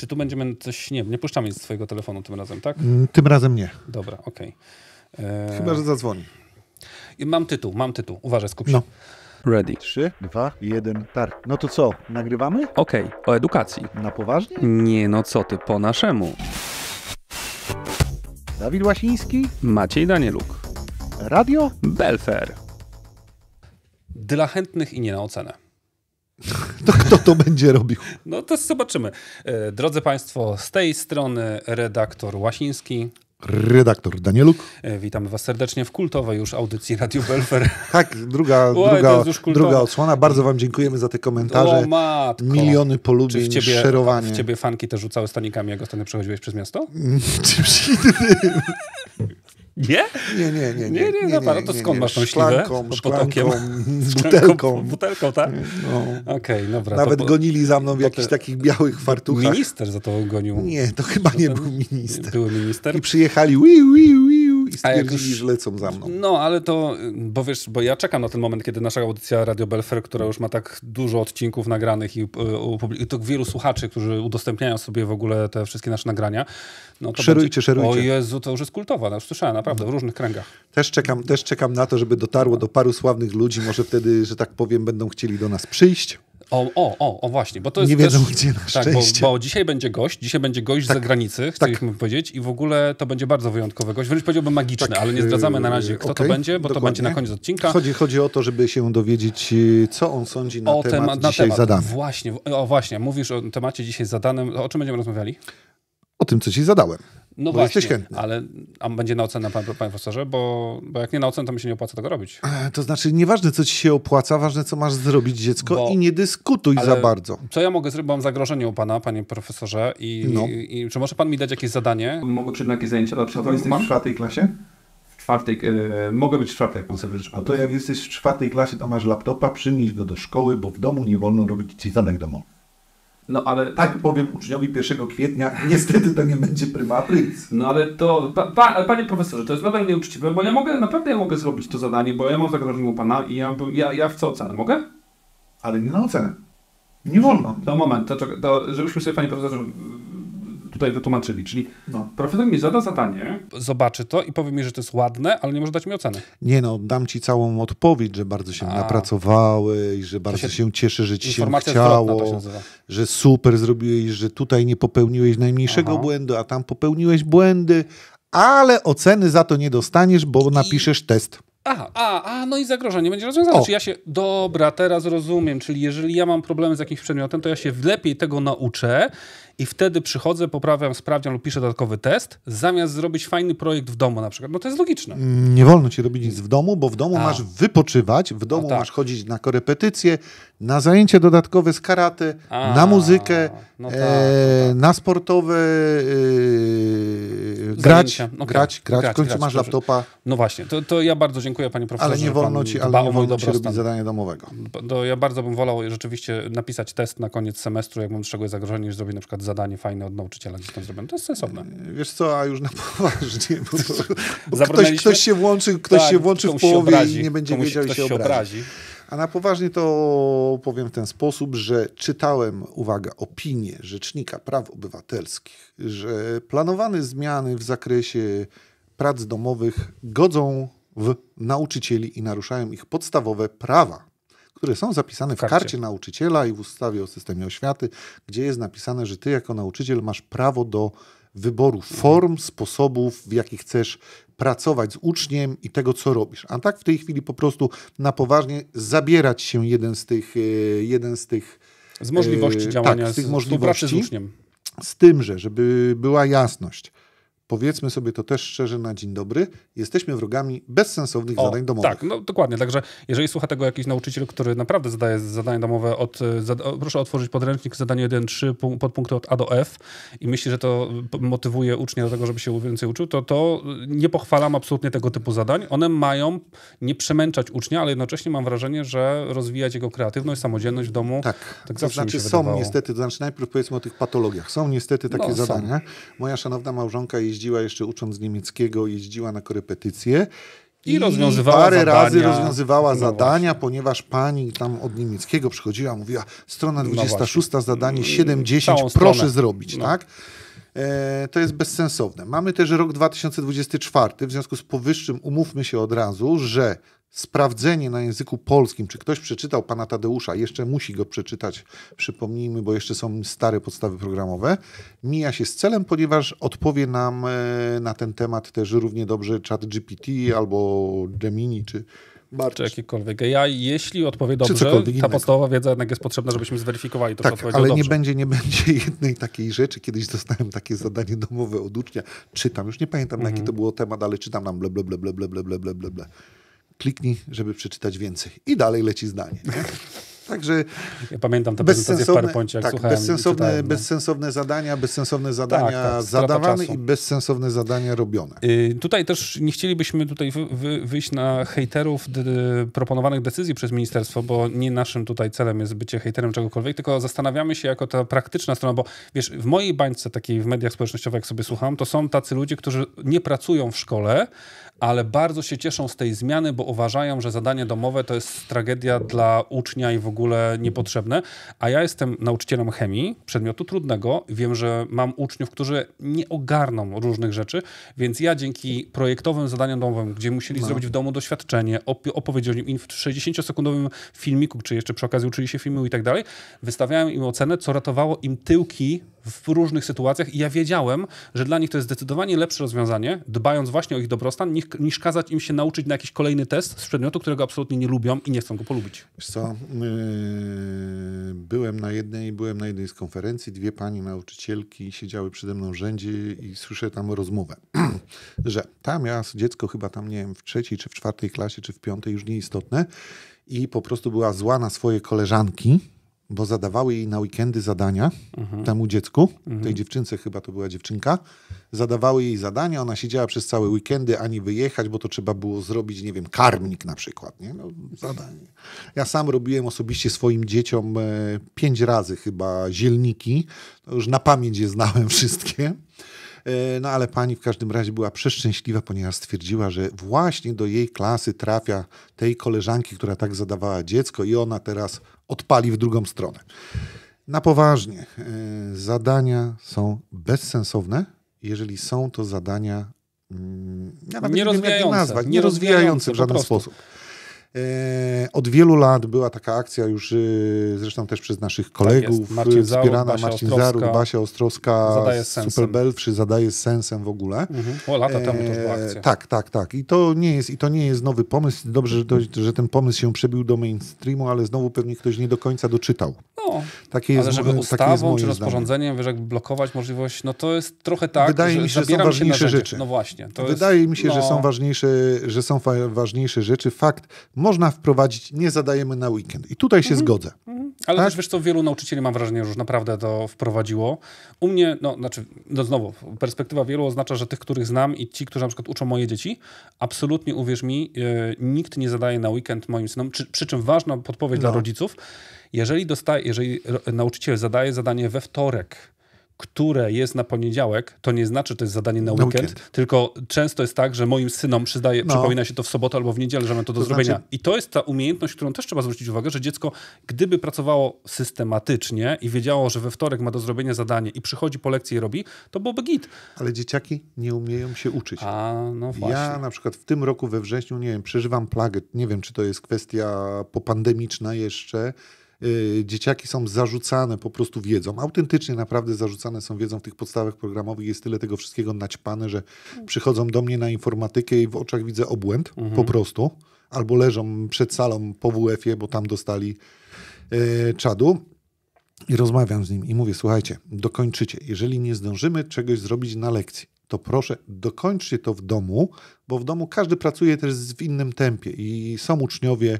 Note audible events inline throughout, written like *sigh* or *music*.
Czy tu będziemy coś, nie nie puszczamy z twojego telefonu tym razem, tak? Mm, tym razem nie. Dobra, okej. Okay. E, Chyba, że zadzwoni. Mam tytuł, mam tytuł. Uważaj, skup się. No. Ready. 3, 2, 1, start. No to co, nagrywamy? Okej, okay, o edukacji. Na poważnie? Nie, no co ty, po naszemu. Dawid Łasiński. Maciej Danieluk. Radio? Belfer. Dla chętnych i nie na ocenę. *laughs* To kto to będzie robił? No to zobaczymy. E, drodzy Państwo, z tej strony redaktor Łasiński. Redaktor Danieluk. E, witamy Was serdecznie w kultowej już audycji Radio Belfer. *laughs* Tak, druga, Oj, druga, druga odsłona. Bardzo Wam dziękujemy za te komentarze. O, matko. Miliony polubień, Czy w ciebie, szerowanie. W Ciebie fanki też rzucały stanikami, jak ostatnio przechodziłeś przez miasto? *laughs* Czy innym. Nie? Nie, nie, nie. Nie, nie, nie, nie, no to skąd masz tą szklanką, Potokiem? *laughs* Z butelką. butelką, tak? No. Okej, dobra. Nawet gonili za mną w jakichś takich białych fartuchach. Minister za to gonił. Nie, to chyba nie był minister. Były minister? I przyjechali, wi, wi, wi, stwierdzili, i że lecą za mną. No, ale to, bo wiesz, bo ja czekam na ten moment, kiedy nasza audycja Radio Belfer, która już ma tak dużo odcinków nagranych i, e, i to tak wielu słuchaczy, którzy udostępniają sobie w ogóle te wszystkie nasze nagrania. No to szerujcie, będzie... szerujcie. O Jezu, to już jest kultowa, no, już słyszałem, naprawdę, w różnych kręgach. Też czekam, też czekam na to, żeby dotarło do paru sławnych ludzi, może wtedy, że tak powiem, będą chcieli do nas przyjść. O, o, o, o właśnie, bo to jest Nie wiedzą też, gdzie na szczęście. Tak, bo, bo, dzisiaj będzie gość, dzisiaj będzie gość tak, z zagranicy, chcieliśmy tak. powiedzieć i w ogóle to będzie bardzo wyjątkowy gość, wręcz powiedziałbym magiczny, tak, ale nie e, zdradzamy na razie kto okay, to będzie, bo dokładnie. to będzie na koniec odcinka. Chodzi, chodzi o to, żeby się dowiedzieć, e, co on sądzi na o temat, temat na dzisiaj temat. zadany. Właśnie, o właśnie, mówisz o temacie dzisiaj zadanym, o czym będziemy rozmawiali? O tym, co ci zadałem. No bo właśnie, jesteś chętny. Ale a będzie na ocenę, panie, panie profesorze, bo, bo jak nie na ocenę, to mi się nie opłaca tego robić. E, to znaczy, nieważne, co ci się opłaca, ważne, co masz zrobić dziecko bo, i nie dyskutuj za bardzo. Co ja mogę zrobić? Mam zagrożenie u pana, panie profesorze, i, no. i, i czy może pan mi dać jakieś zadanie? Mogę przyjść na jakieś zajęcia na przechowywania? Jesteś w czwartej klasie? W czwartej, e, mogę być w czwartej klasy A to jak jesteś w czwartej klasie, to masz laptopa, przynieś go do szkoły, bo w domu nie wolno robić ci zadań domowych. No ale... Tak powiem uczniowi 1 kwietnia, niestety to nie będzie prima No ale to, pa, pa, panie profesorze, to jest nadal nieuczciwe, bo ja mogę, naprawdę ja mogę zrobić to zadanie, bo ja mam u tak pana i ja, ja, ja w co ocenę, mogę? Ale nie na ocenę. Nie wolno. No moment, to, to, żebyśmy sobie, panie profesorze, tutaj wytłumaczyli. Czyli no. profesor mi zada zadanie. Zobaczy to i powie mi, że to jest ładne, ale nie może dać mi oceny. Nie no, dam ci całą odpowiedź, że bardzo się A. napracowały i że bardzo się, się, że ci się chciało, się że super zrobiłeś, że tutaj nie popełniłeś najmniejszego Aha. błędu, a tam popełniłeś błędy, ale oceny za to nie dostaniesz, bo napiszesz test. Aha, a, a, no i zagrożenie będzie rozwiązane. Czyli Czy ja się, dobra, teraz rozumiem, czyli jeżeli ja mam problemy z jakimś przedmiotem, to ja się lepiej tego nauczę i wtedy przychodzę, poprawiam, sprawdziam lub piszę dodatkowy test, zamiast zrobić fajny projekt w domu na przykład. No to jest logiczne. Mm, nie wolno ci robić nic w domu, bo w domu A. masz wypoczywać, w domu tak. masz chodzić na korepetycje, na zajęcie dodatkowe z karaty, A, na muzykę, no tak, no e, tak, no tak. na sportowe, e, grać, okay. No grać, grać, grać, w końcu grać, masz laptopa. No właśnie, to, to, ja bardzo dziękuję panie profesorze. Ale nie wolno ci, ale nie wolno ci robić zadania domowego. To ja bardzo bym wolał e, rzeczywiście napisać test na koniec semestru, jak mam z czegoś zagrożenie, niż zrobić na przykład zadanie fajne od nauczyciela gdzieś tam zrobione. To jest sensowne. E, wiesz co, a już na *laughs* poważnie, bo, to, bo ktoś, ktoś, się włączy, ktoś tak, się włączy w połowie obrazi, i nie będzie wiedział i się, się obrazi. obrazi. A na poważnie to powiem w ten sposób, że czytałem, uwaga, opinię Rzecznika Praw Obywatelskich, że planowane zmiany w zakresie prac domowych godzą w nauczycieli i naruszają ich podstawowe prawa które są zapisane w karcie. karcie nauczyciela i w ustawie o systemie oświaty, gdzie jest napisane, że ty jako nauczyciel masz prawo do wyboru mhm. form, sposobów, w jakich chcesz pracować z uczniem i tego, co robisz. A tak w tej chwili po prostu na poważnie zabierać się jeden z tych, e, jeden z tych z możliwości e, działania, tak, z tych z możliwości, z uczniem. Z tym, że żeby była jasność, powiedzmy sobie to też szczerze na dzień dobry, jesteśmy wrogami bezsensownych o, zadań domowych. Tak, no dokładnie. Także jeżeli słucha tego jakiś nauczyciel, który naprawdę zadaje zadania domowe, od, e, zada, proszę otworzyć podręcznik zadanie 1.3 podpunkty od A do F i myśli, że to motywuje ucznia do tego, żeby się więcej uczył, to to nie pochwalam absolutnie tego typu zadań. One mają nie przemęczać ucznia, ale jednocześnie mam wrażenie, że rozwijać jego kreatywność, samodzielność w domu. Tak, tak to znaczy są wydawało. niestety, to znaczy najpierw powiedzmy o tych patologiach. Są niestety takie no, zadania. Są. Moja szanowna małżonka jeździ jeździła jeszcze ucząc niemieckiego, jeździła na korepetycje i, I rozwiązywała parę zadania. razy rozwiązywała no zadania, właśnie. ponieważ pani tam od niemieckiego przychodziła, mówiła strona 26, no zadanie 70, Całą proszę stronę. zrobić, no. tak? E, to jest bezsensowne. Mamy też rok 2024, w związku z powyższym umówmy się od razu, że sprawdzenie na języku polskim, czy ktoś przeczytał pana Tadeusza, jeszcze musi go przeczytać, przypomnijmy, bo jeszcze są stare podstawy programowe, mija się z celem, ponieważ odpowie nam e, na ten temat też równie dobrze chat GPT albo Gemini, czy Marcz. Czy jakikolwiek. Ja, jeśli odpowie dobrze, ta podstawowa wiedza jednak jest potrzebna, żebyśmy zweryfikowali to, tak, co odpowiedział ale nie będzie, nie będzie *laughs* jednej takiej rzeczy. Kiedyś dostałem takie zadanie domowe od ucznia. Czytam, już nie pamiętam, jaki mhm. to było temat, ale czytam nam ble, ble, ble, ble, ble, ble, ble, ble, ble kliknij, żeby przeczytać więcej. I dalej leci zdanie. *laughs* Także ja pamiętam te prezentacje w PowerPoincie, jak tak, słuchałem bezsensowne, bezsensowne zadania, bezsensowne tak, zadania tak, tak, zadawane i bezsensowne zadania robione. Yy, tutaj też nie chcielibyśmy tutaj wy, wy, wyjść na hejterów proponowanych decyzji przez ministerstwo, bo nie naszym tutaj celem jest bycie hejterem czegokolwiek, tylko zastanawiamy się jako ta praktyczna strona, bo wiesz, w mojej bańce takiej w mediach społecznościowych, jak sobie słucham, to są tacy ludzie, którzy nie pracują w szkole, ale bardzo się cieszą z tej zmiany, bo uważają, że zadanie domowe to jest tragedia dla ucznia i w ogóle niepotrzebne. A ja jestem nauczycielem chemii, przedmiotu trudnego. Wiem, że mam uczniów, którzy nie ogarną różnych rzeczy, więc ja dzięki projektowym zadaniom domowym, gdzie musieli no. zrobić w domu doświadczenie, op opowiedzieli im w 60-sekundowym filmiku, czy jeszcze przy okazji uczyli się filmu i tak dalej, wystawiałem im ocenę, co ratowało im tyłki w różnych sytuacjach i ja wiedziałem, że dla nich to jest zdecydowanie lepsze rozwiązanie, dbając właśnie o ich dobrostan, niż, niż kazać im się nauczyć na jakiś kolejny test z przedmiotu, którego absolutnie nie lubią i nie chcą go polubić. Wiesz co, yy, byłem na jednej, byłem na jednej z konferencji, dwie pani nauczycielki siedziały przede mną w rzędzie i słyszę tam rozmowę, *clears throat* że tam ja, dziecko chyba tam, nie wiem, w trzeciej czy w czwartej klasie, czy w piątej, już nieistotne i po prostu była zła na swoje koleżanki, bo zadawały jej na weekendy zadania mhm. temu dziecku, mhm. tej dziewczynce chyba to była dziewczynka, zadawały jej zadania, ona siedziała przez całe weekendy, ani wyjechać, bo to trzeba było zrobić, nie wiem, karmnik na przykład, nie? No, zadanie. Ja sam robiłem osobiście swoim dzieciom e, pięć razy chyba zielniki, to już na pamięć je znałem wszystkie. E, no ale pani w każdym razie była przeszczęśliwa, ponieważ stwierdziła, że właśnie do jej klasy trafia tej koleżanki, która tak zadawała dziecko i ona teraz odpali w drugą stronę. Na poważnie, e, zadania są bezsensowne. Jeżeli są to zadania mm, ja nie, nie, rozwijające, nie, nazwać, nie rozwijające w żaden sposób. E, od wielu lat była taka akcja już y, zresztą też przez naszych tak kolegów tak Marcin wspierana Zarów, Marcin Zarów, Basia Ostrowska, zadaje Superbelfrzy zadaje sensem w ogóle. Mhm. O, lata e, temu też była akcja. Tak, tak, tak. I to nie jest, i to nie jest nowy pomysł. Dobrze, że, ten pomysł się przebił do mainstreamu, ale znowu pewnie ktoś nie do końca doczytał. No, takie jest, ale żeby ustawą czy rozporządzeniem, wiesz, jakby blokować możliwość, no to jest trochę tak, Wydaje że mi się, że są ważniejsze rzeczy. No właśnie. Wydaje jest, mi się, no... że są no. ważniejsze, że są ważniejsze rzeczy. Fakt można wprowadzić, nie zadajemy na weekend. I tutaj się mhm. zgodzę. Mhm. Ale tak? też wiesz co, wielu nauczycieli mam wrażenie, że już naprawdę to wprowadziło. U mnie, no znaczy, no znowu, perspektywa wielu oznacza, że tych, których znam i ci, którzy na przykład uczą moje dzieci, absolutnie uwierz mi, e, nikt nie zadaje na weekend moim synom, przy, przy czym ważna podpowiedź no. dla rodziców, jeżeli, dostaje, jeżeli nauczyciel zadaje zadanie we wtorek, które jest na poniedziałek, to nie znaczy, że to jest zadanie na weekend, weekend. tylko często jest tak, że moim synom przydaje, no. przypomina się to w sobotę albo w niedzielę, że mam to do to zrobienia. Znaczy... I to jest ta umiejętność, którą też trzeba zwrócić uwagę, że dziecko, gdyby pracowało systematycznie i wiedziało, że we wtorek ma do zrobienia zadanie i przychodzi po lekcji i robi, to byłoby git. Ale dzieciaki nie umieją się uczyć. A, no właśnie. Ja na przykład w tym roku we wrześniu, nie wiem, przeżywam plagę, nie wiem, czy to jest kwestia popandemiczna jeszcze, Y, dzieciaki są zarzucane po prostu wiedzą, autentycznie naprawdę zarzucane są wiedzą w tych podstawach programowych, jest tyle tego wszystkiego naćpane, że przychodzą do mnie na informatykę i w oczach widzę obłęd mhm. po prostu, albo leżą przed salą po WF-ie, bo tam dostali y, czadu. I rozmawiam z nim i mówię: Słuchajcie, dokończycie. Jeżeli nie zdążymy czegoś zrobić na lekcji, to proszę dokończcie to w domu, bo w domu każdy pracuje też w innym tempie i są uczniowie,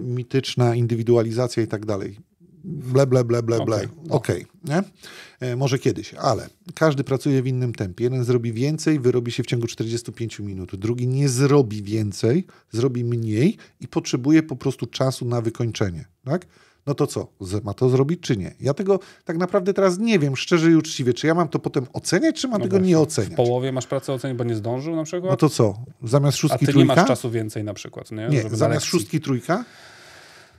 mityczna indywidualizacja i tak dalej. Ble, ble, ble, ble, ble. Okej, okay. No. okay, e, może kiedyś, ale każdy pracuje w innym tempie. Jeden zrobi więcej, wyrobi się w ciągu 45 minut. Drugi nie zrobi więcej, zrobi mniej i potrzebuje po prostu czasu na wykończenie. Tak? no to co, ma to zrobić czy nie? Ja tego tak naprawdę teraz nie wiem, szczerze i uczciwie, czy ja mam to potem oceniać, czy mam no tego właśnie. nie oceniać. W połowie masz pracę ocenić, bo nie zdążył na przykład? No to co, zamiast szóstki trójka? A ty trójka? nie masz czasu więcej na przykład, nie? Nie, zamiast szóstki trójka?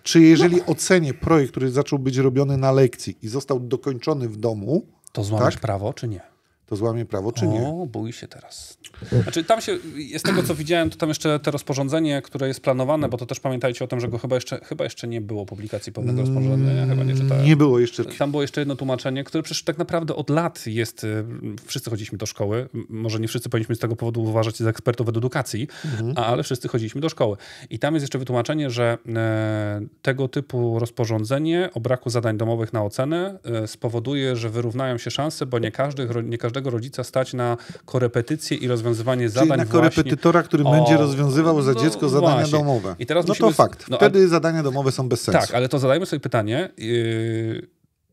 Czy jeżeli no. ocenię projekt, który zaczął być robiony na lekcji i został dokończony w domu... To złamiesz tak? prawo, czy nie? to złamie prawo, czy nie? O, bój się teraz. Znaczy, tam się, z tego co widziałem, to tam jeszcze te rozporządzenie, które jest planowane, bo to też pamiętajcie o tym, że go chyba jeszcze, chyba jeszcze nie było publikacji pewnego mm, rozporządzenia, chyba nie czytałem. Nie było jeszcze. Tam było jeszcze jedno tłumaczenie, które przecież tak naprawdę od lat jest, y, wszyscy chodziliśmy do szkoły, może nie wszyscy powinniśmy z tego powodu uważać za ekspertów od edukacji, mhm. ale wszyscy chodziliśmy do szkoły. I tam jest jeszcze wytłumaczenie, że e, tego typu rozporządzenie o braku zadań domowych na ocenę e, spowoduje, że wyrównają się szanse, bo nie każdy, nie każdy każdego rodzica stać na korepetycję i rozwiązywanie Czyli zadań na korepetytora, który o... będzie rozwiązywał za no, dziecko zadania właśnie. domowe. I teraz no musimy... to fakt. No Wtedy zadania domowe są bez sensu. Tak, ale to zadajmy sobie pytanie... Yy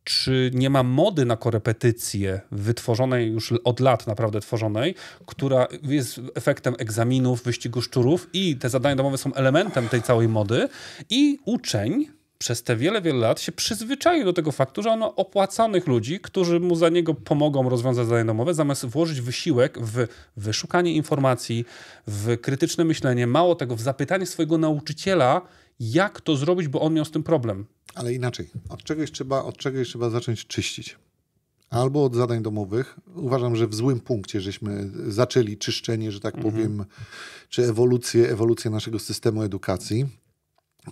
czy nie ma mody na korepetycję wytworzonej już od lat naprawdę tworzonej, która jest efektem egzaminów, wyścigu szczurów i te zadania domowe są elementem tej całej mody i uczeń przez te wiele, wiele lat się przyzwyczaił do tego faktu, że on ma opłacanych ludzi, którzy mu za niego pomogą rozwiązać zadanie domowe, zamiast włożyć wysiłek w wyszukanie informacji, w krytyczne myślenie, mało tego, w zapytanie swojego nauczyciela, jak to zrobić, bo on miał z tym problem. Ale inaczej, od czegoś trzeba, od czegoś trzeba zacząć czyścić albo od zadań domowych. Uważam, że w złym punkcie żeśmy zaczęli czyszczenie, że tak mhm. powiem, czy ewolucję, ewolucję naszego systemu edukacji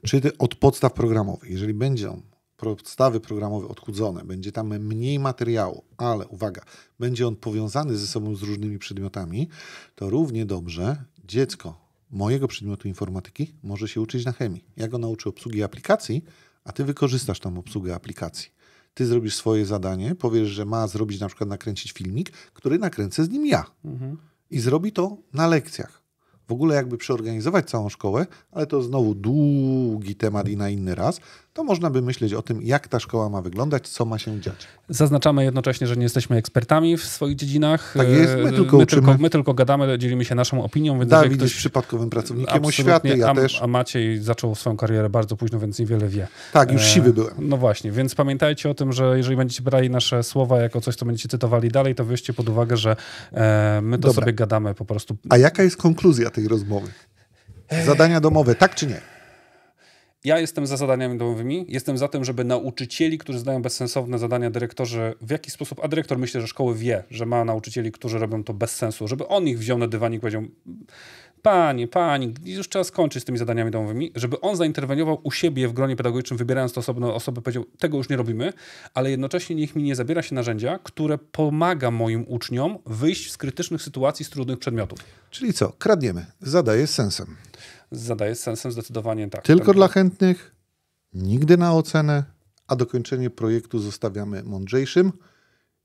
czy od podstaw programowych. Jeżeli będą podstawy programowe odchudzone, będzie tam mniej materiału, ale uwaga, będzie on powiązany ze sobą z różnymi przedmiotami, to równie dobrze dziecko mojego przedmiotu informatyki może się uczyć na chemii. Ja go nauczę obsługi aplikacji, a ty wykorzystasz tam obsługę aplikacji. Ty zrobisz swoje zadanie, powiesz, że ma zrobić na przykład nakręcić filmik, który nakręcę z nim ja. Mhm. I zrobi to na lekcjach w ogóle jakby przeorganizować całą szkołę, ale to znowu długi temat i na inny raz, to można by myśleć o tym, jak ta szkoła ma wyglądać, co ma się dziać. Zaznaczamy jednocześnie, że nie jesteśmy ekspertami w swoich dziedzinach. Tak jest, my e, tylko my Tylko, my tylko gadamy, dzielimy się naszą opinią. Więc Dawid ktoś... jest przypadkowym pracownikiem oświaty, ja a, też. A Maciej zaczął swoją karierę bardzo późno, więc niewiele wie. Tak, już e, siwy byłem. No właśnie, więc pamiętajcie o tym, że jeżeli będziecie brali nasze słowa jako coś, co będziecie cytowali dalej, to weźcie pod uwagę, że e, my to Dobra. sobie gadamy po prostu. A jaka jest konkluzja tej rozmowy? Zadania domowe, tak czy nie? Ja jestem za zadaniami domowymi, jestem za tym, żeby nauczycieli, którzy zdają bezsensowne zadania, dyrektorzy w jakiś sposób, a dyrektor myślę, że szkoły wie, że ma nauczycieli, którzy robią to bez sensu, żeby on ich wziął na dywanik i powiedział panie, pani, już trzeba skończyć z tymi zadaniami domowymi, żeby on zainterweniował u siebie w gronie pedagogicznym, wybierając to osobną osobę, powiedział, tego już nie robimy, ale jednocześnie niech mi nie zabiera się narzędzia, które pomaga moim uczniom wyjść z krytycznych sytuacji, z trudnych przedmiotów. Czyli co? Kradniemy. Zadaje sensem zadaje sensem zdecydowanie tak. Tylko tak, dla tak. chętnych, nigdy na ocenę, a dokończenie projektu zostawiamy mądrzejszym.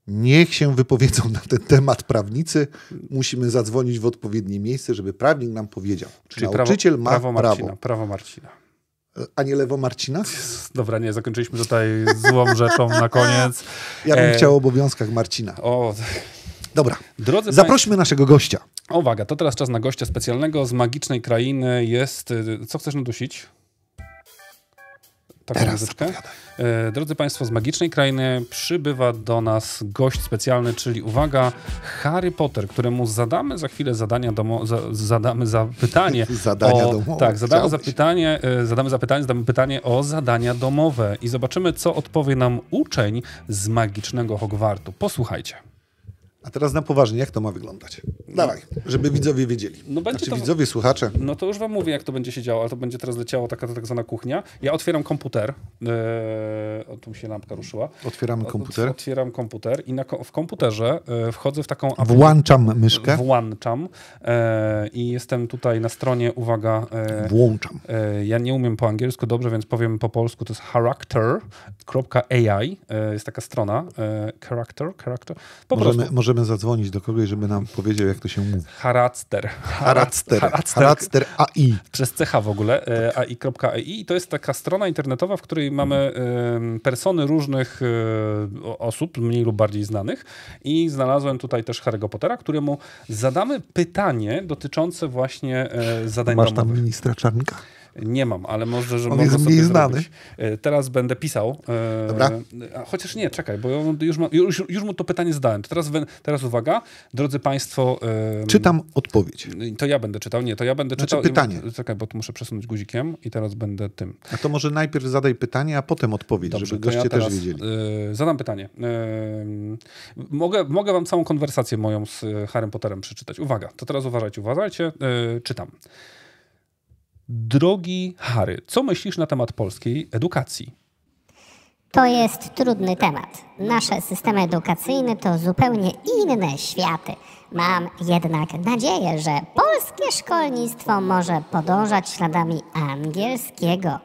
Niech się wypowiedzą na ten temat prawnicy. Musimy zadzwonić w odpowiednie miejsce, żeby prawnik nam powiedział, czy Czyli nauczyciel prawo, ma prawo Marcina, prawo. prawo Marcina. E, a nie lewo Marcina? Dobra, nie, zakończyliśmy tutaj złą rzeczą na koniec. Ja bym e... chciał o obowiązkach Marcina. O, Dobra. Drodzy Zaprośmy naszego gościa. Uwaga, to teraz czas na gościa specjalnego z magicznej krainy. Jest. Y, co chcesz nadusić? Taką teraz muzyczkę. E, drodzy Państwo, z magicznej krainy przybywa do nas gość specjalny, czyli uwaga, Harry Potter, któremu zadamy za chwilę zadania domo, za, zadamy zapytanie. *laughs* zadania o, domowe. Tak, zadamy zapytanie, e, zadamy zapytanie, zadamy pytanie o zadania domowe i zobaczymy, co odpowie nam uczeń z magicznego Hogwartu. Posłuchajcie. A teraz na poważnie, jak to ma wyglądać? Dawaj, żeby widzowie wiedzieli. No będzie znaczy, to, widzowie, słuchacze. No to już wam mówię, jak to będzie się działo, ale to będzie teraz leciało taka tak zwana kuchnia. Ja otwieram komputer. Eee, o, tu mi się lampka ruszyła. Otwieramy komputer. Otwieram komputer i na, w komputerze e, wchodzę w taką... Włączam myszkę. Włączam e, i jestem tutaj na stronie, uwaga... E, Włączam. E, ja nie umiem po angielsku dobrze, więc powiem po polsku. To jest character.ai. E, jest taka strona. E, character, character. Po możemy, prostu. Możemy możemy zadzwonić do kogoś, żeby nam powiedział, jak to się mówi. Haracter. Haracter. Haracter, Haracter AI. Przez CH w ogóle, tak. E, AI.ai. E I to jest taka strona internetowa, w której mamy persony różnych e, osób, mniej lub bardziej znanych. I znalazłem tutaj też Harry'ego Pottera, któremu zadamy pytanie dotyczące właśnie zadań Masz domowych. Masz tam ministra Czarnika? Nie mam, ale może, że On jest mniej znany. Zrobić. E, teraz będę pisał. E, Dobra. Chociaż nie, czekaj, bo już, ma, już, już mu to pytanie zdałem. Teraz, teraz uwaga, drodzy Państwo. Czytam odpowiedź. To ja będę czytał, nie, to ja będę znaczy, czytał. pytanie. Czekaj, bo tu muszę przesunąć guzikiem i teraz będę tym. A to może najpierw zadaj pytanie, a potem odpowiedź, Dobrze, żeby goście ja też wiedzieli. E, zadam pytanie. Mogę, mogę Wam całą konwersację moją z Harrym Potterem przeczytać. Uwaga, to teraz uważajcie, uważajcie. Czytam. Drogi Harry, co myślisz na temat polskiej edukacji? To jest trudny temat. Nasze systemy edukacyjne to zupełnie inne światy. Mam jednak nadzieję, że polskie szkolnictwo może podążać śladami angielskiego.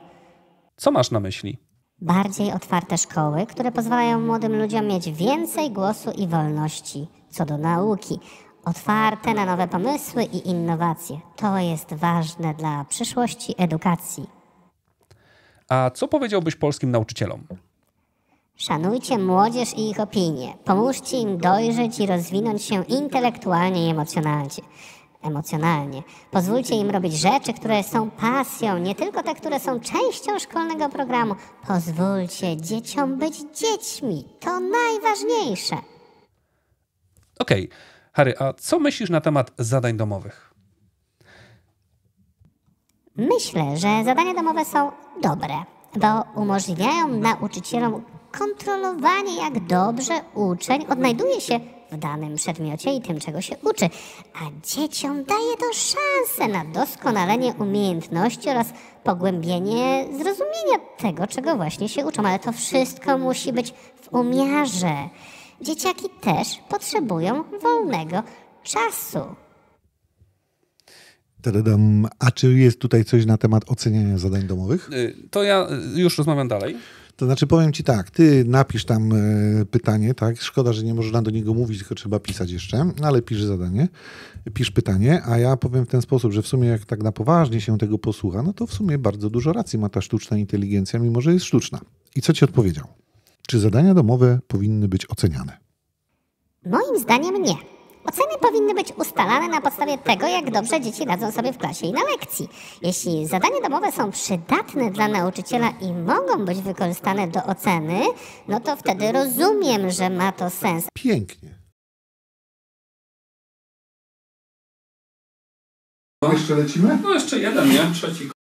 Co masz na myśli? Bardziej otwarte szkoły, które pozwalają młodym ludziom mieć więcej głosu i wolności co do nauki, otwarte na nowe pomysły i innowacje. To jest ważne dla przyszłości edukacji. A co powiedziałbyś polskim nauczycielom? Szanujcie młodzież i ich opinie. Pomóżcie im dojrzeć i rozwinąć się intelektualnie i emocjonalnie. emocjonalnie. Pozwólcie im robić rzeczy, które są pasją, nie tylko te, które są częścią szkolnego programu. Pozwólcie dzieciom być dziećmi. To najważniejsze. Okej. Okay. Harry, a co myślisz na temat zadań domowych? Myślę, że zadania domowe są dobre, bo umożliwiają nauczycielom kontrolowanie, jak dobrze uczeń odnajduje się w danym przedmiocie i tym, czego się uczy, a dzieciom daje to szansę na doskonalenie umiejętności oraz pogłębienie zrozumienia tego, czego właśnie się uczą. Ale to wszystko musi być w umiarze. Dzieciaki też potrzebują wolnego czasu. A czy jest tutaj coś na temat oceniania zadań domowych? Y, to ja y, już rozmawiam dalej. To znaczy powiem ci tak, ty napisz tam y, pytanie, tak? Szkoda, że nie można do niego mówić, tylko trzeba pisać jeszcze, ale pisz zadanie, pisz pytanie, a ja powiem w ten sposób, że w sumie jak tak na poważnie się tego posłucha, no to w sumie bardzo dużo racji ma ta sztuczna inteligencja, mimo że jest sztuczna. I co ci odpowiedział? Czy zadania domowe powinny być oceniane? Moim zdaniem nie. Oceny powinny być ustalane na podstawie tego, jak dobrze dzieci radzą sobie w klasie i na lekcji. Jeśli zadania domowe są przydatne dla nauczyciela i mogą być wykorzystane do oceny, no to wtedy rozumiem, że ma to sens. Pięknie. No jeszcze lecimy? No jeszcze jeden, nie? Trzeci